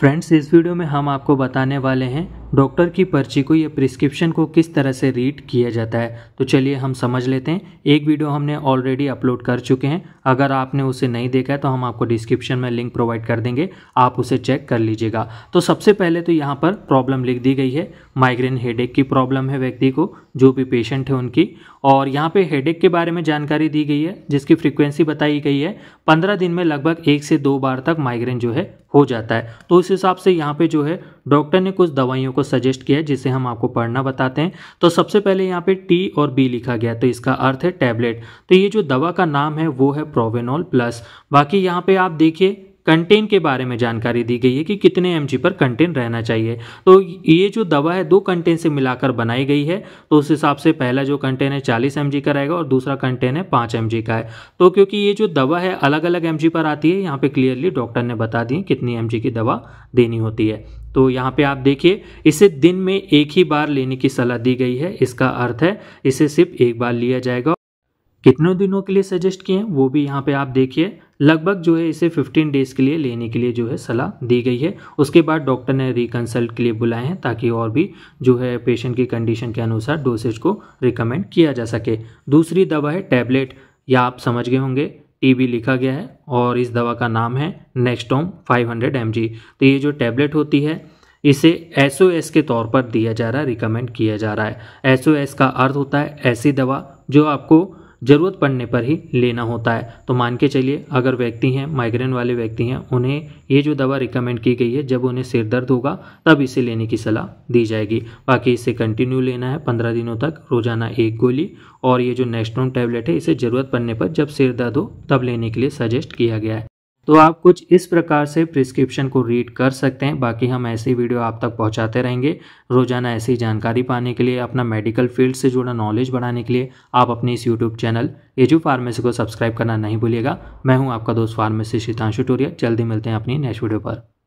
friends इस video में हम आपको बताने वाले हैं डॉक्टर की पर्ची को या प्रिस्क्रिप्शन को किस तरह से रीड किया जाता है तो चलिए हम समझ लेते हैं एक वीडियो हमने ऑलरेडी अपलोड कर चुके हैं अगर आपने उसे नहीं देखा है तो हम आपको डिस्क्रिप्शन में लिंक प्रोवाइड कर देंगे आप उसे चेक कर लीजिएगा तो सबसे पहले तो यहाँ पर प्रॉब्लम लिख दी गई है माइग्रेन हेड की प्रॉब्लम है व्यक्ति को जो भी पेशेंट है उनकी और यहाँ पर हेड के बारे में जानकारी दी गई है जिसकी फ्रिक्वेंसी बताई गई है पंद्रह दिन में लगभग एक से दो बार तक माइग्रेन जो है हो जाता है तो उस हिसाब से यहाँ पर जो है डॉक्टर ने कुछ दवाइयों को सजेस्ट किया जिसे हम आपको पढ़ना बताते हैं तो सबसे पहले यहाँ पे टी और बी लिखा गया तो इसका अर्थ है टैबलेट तो ये जो दवा का नाम है वो है प्रोवेनॉल प्लस बाकी यहाँ पे आप देखिए कंटेन के बारे में जानकारी दी गई है कि कितने एम पर कंटेन रहना चाहिए तो ये जो दवा है दो कंटेन से मिलाकर बनाई गई है तो उस हिसाब से पहला जो कंटेन है चालीस एम का रहेगा और दूसरा कंटेन है पाँच एम का है तो क्योंकि ये जो दवा है अलग अलग एम पर आती है यहाँ पर क्लियरली डॉक्टर ने बता दी कितनी एम की दवा देनी होती है तो यहाँ पे आप देखिए इसे दिन में एक ही बार लेने की सलाह दी गई है इसका अर्थ है इसे सिर्फ एक बार लिया जाएगा कितने दिनों के लिए सजेस्ट किए हैं वो भी यहाँ पे आप देखिए लगभग जो है इसे 15 डेज़ के लिए लेने के लिए जो है सलाह दी गई है उसके बाद डॉक्टर ने रिकंसल्ट के लिए बुलाए हैं ताकि और भी जो है पेशेंट की कंडीशन के अनुसार डोसेज को रिकमेंड किया जा सके दूसरी दवा है टैबलेट या आप समझ गए होंगे टीबी लिखा गया है और इस दवा का नाम है नेक्स्टोम 500 हंड्रेड तो ये जो टैबलेट होती है इसे एस के तौर पर दिया जा रहा है रिकमेंड किया जा रहा है एस का अर्थ होता है ऐसी दवा जो आपको ज़रूरत पड़ने पर ही लेना होता है तो मान के चलिए अगर व्यक्ति हैं माइग्रेन वाले व्यक्ति हैं उन्हें ये जो दवा रिकमेंड की गई है जब उन्हें सिर दर्द होगा तब इसे लेने की सलाह दी जाएगी बाकी इसे कंटिन्यू लेना है पंद्रह दिनों तक रोजाना एक गोली और ये जो नेस्ट्रॉन टैबलेट है इसे ज़रूरत पड़ने पर जब सिर दर्द हो तब लेने के लिए सजेस्ट किया गया है तो आप कुछ इस प्रकार से प्रिस्क्रिप्शन को रीड कर सकते हैं बाकी हम ऐसी वीडियो आप तक पहुंचाते रहेंगे रोजाना ऐसी जानकारी पाने के लिए अपना मेडिकल फील्ड से जुड़ा नॉलेज बढ़ाने के लिए आप अपने इस यूट्यूब चैनल एजू फार्मेसी को सब्सक्राइब करना नहीं भूलिएगा मैं हूं आपका दोस्त फार्मेसी शीतांशु टोरिया जल्दी मिलते हैं अपनी नेक्स्ट वीडियो पर